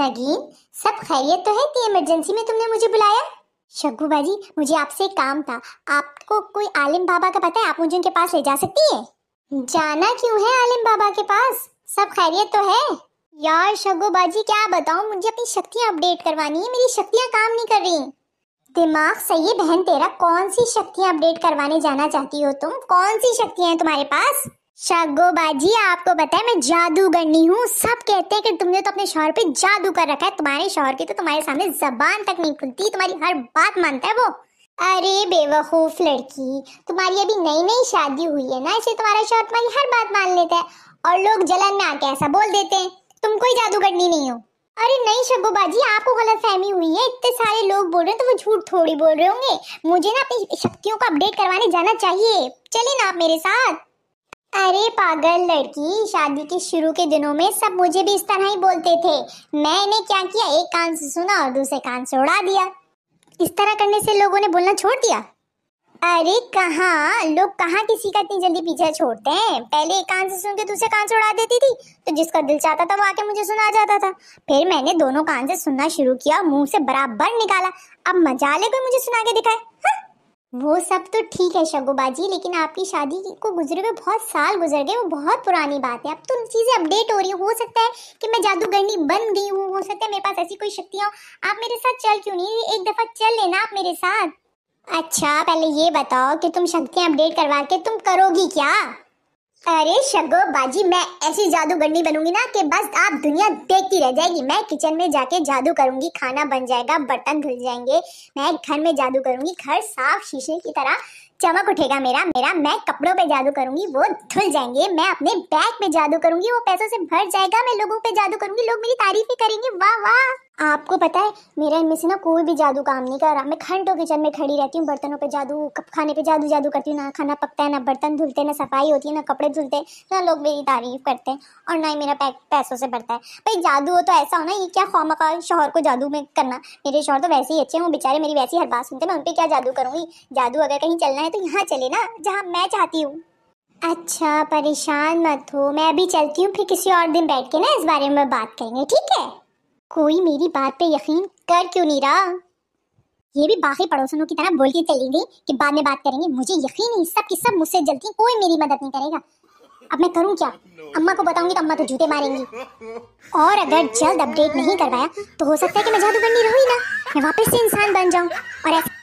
नगीन सब खैरियत तो है कि इमरजेंसी में तुमने मुझे बुलाया शगु बाजी मुझे आपसे काम था आपको कोई आलिम बाबा का पता है आप मुझे उनके पास ले जा सकती है जाना क्यों है आलिम बाबा के पास सब खैरियत तो है यार शगु बाजी क्या बताऊँ मुझे अपनी शक्तियाँ अपडेट करवानी है मेरी शक्तियाँ काम नहीं कर रही दिमाग सही है बहन तेरा कौन सी शक्तियाँ अपडेट करवाने जाना चाहती हो तुम कौन सी शक्तियाँ हैं तुम्हारे पास बाजी आपको पता है मैं जादूगरनी हूँ सब कहते हैं कि तुमने तो अपने शोहर पे जादू कर रखा है तुम्हारे शोहर की तो तुम्हारे सामने जबान तक नहीं खुलती तुम्हारी हर बात मानता है वो अरे बेवकूफ लड़की तुम्हारी अभी नई नई शादी हुई है ना इसे तुम्हारा शोहर तुम्हारी हर बात मान लेता है और लोग जलन में आके ऐसा बोल देते हैं तुम कोई जादू करनी नहीं हो अरे नहीं शगो बाजी आपको गलत फहमी हुई है इतने सारे लोग बोल रहे हैं तो वो झूठ थोड़ी बोल रहे होंगे मुझे ना अपनी शक्तियों को अपडेट करवाने जाना चाहिए चले ना आप मेरे साथ अरे पागल लड़की शादी के शुरू के दिनों में सब मुझे भी इस तरह ही बोलते थे मैंने क्या किया एक कान से सुना और दूसरे कान से उड़ा दिया इस तरह करने से लोगों ने बोलना छोड़ दिया अरे कहाँ लोग कहाँ किसी का इतनी जल्दी पीछे छोड़ते हैं पहले एक कान से सुन के दूसरे कान से उड़ा देती थी तो जिसका दिल चाहता था वो आके मुझे सुना जाता था फिर मैंने दोनों कान से सुनना शुरू किया मुंह से बराबर निकाला अब मजा ले कोई मुझे सुना के दिखाए वो सब तो ठीक है शगुबाजी लेकिन आपकी शादी को गुजरे हुए बहुत साल गुजर गए वो बहुत पुरानी बात है अब तो चीज़ें अपडेट हो रही है हो सकता है कि मैं जादूगरनी बन गई हूँ हो सकता है मेरे पास ऐसी कोई शक्तियाँ हो आप मेरे साथ चल क्यों नहीं एक दफ़ा चल लेना आप मेरे साथ अच्छा पहले ये बताओ कि तुम शक्तियाँ अपडेट करवा के तुम करोगी क्या अरे शगो बाजी मैं ऐसी जादूगरनी बनूंगी ना कि बस आप दुनिया देखती रह जाएगी मैं किचन में जाके जादू करूंगी खाना बन जाएगा बर्तन धुल जाएंगे मैं घर में जादू करूंगी घर साफ शीशे की तरह चमक उठेगा मेरा मेरा मैं कपड़ों पे जादू करूंगी वो धुल जाएंगे मैं अपने बैग पे जादू करूंगी वो पैसों से भर जाएगा मैं लोगों पे जादू करूंगी लोग मेरी तारीफ करेंगे वाह वाह आपको पता है मेरा इनमें से ना कोई भी जादू काम नहीं कर रहा मैं घंटों किचन में खड़ी रहती हूँ बर्तनों पे जादू कप खाने पे जादू जादू करती हूँ ना खाना पकता है ना बर्तन धुलते हैं ना सफाई होती है ना कपड़े धुलते ना लोग मेरी तारीफ करते हैं और ना ही मेरा पैसों से बढ़ता है भाई जादू हो तो ऐसा हो ना ये क्या खौमा का शोहर को जादू में करना मेरे शोहर तो वैसे ही अच्छे हैं वो बेचारे मेरी वैसी हर बात सुनते मैं उन पर क्या जादू करूँगी जादू अगर कहीं चलना है तो यहाँ चले ना जहाँ मैं चाहती हूँ अच्छा परेशान मत हो मैं अभी चलती हूँ फिर किसी और दिन बैठ के ना इस बारे में बात करेंगे ठीक है कोई मेरी बात पे यकीन कर क्यों नहीं रहा ये भी बाकी पड़ोसनों की तरह बोल के चली गई कि बाद में बात करेंगे मुझे यकीन नहीं सब की सब मुझसे जलती कोई मेरी मदद नहीं करेगा अब मैं करूं क्या अम्मा को बताऊंगी तो अम्मा तो जूते मारेंगी और अगर जल्द अपडेट नहीं करवाया तो हो सकता है कि मैं जादूगरनी रहूं ही ना मैं वापस से इंसान बन जाऊं और ऐसा